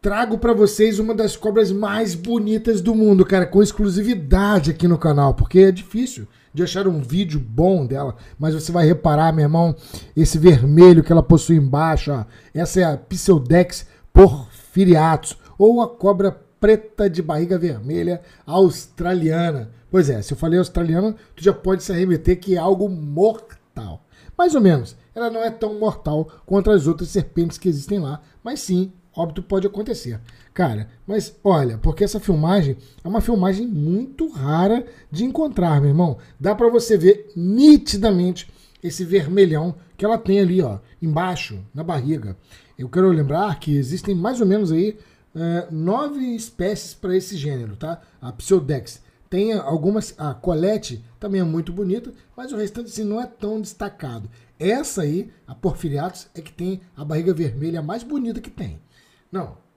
trago para vocês uma das cobras mais bonitas do mundo, cara, com exclusividade aqui no canal, porque é difícil de achar um vídeo bom dela, mas você vai reparar, meu irmão, esse vermelho que ela possui embaixo, ó, essa é a Pseudex porfiriatus, ou a cobra preta de barriga vermelha australiana. Pois é, se eu falei australiana, tu já pode se arremeter que é algo mortal. Mais ou menos, ela não é tão mortal quanto as outras serpentes que existem lá, mas sim óbito pode acontecer. Cara, mas olha, porque essa filmagem é uma filmagem muito rara de encontrar, meu irmão. Dá para você ver nitidamente esse vermelhão que ela tem ali, ó, embaixo, na barriga. Eu quero lembrar que existem mais ou menos aí é, nove espécies para esse gênero, tá? A Pseudex. Tem algumas. A Colette também é muito bonita, mas o restante assim, não é tão destacado. Essa aí, a Porfiriatos, é que tem a barriga vermelha mais bonita que tem. Não,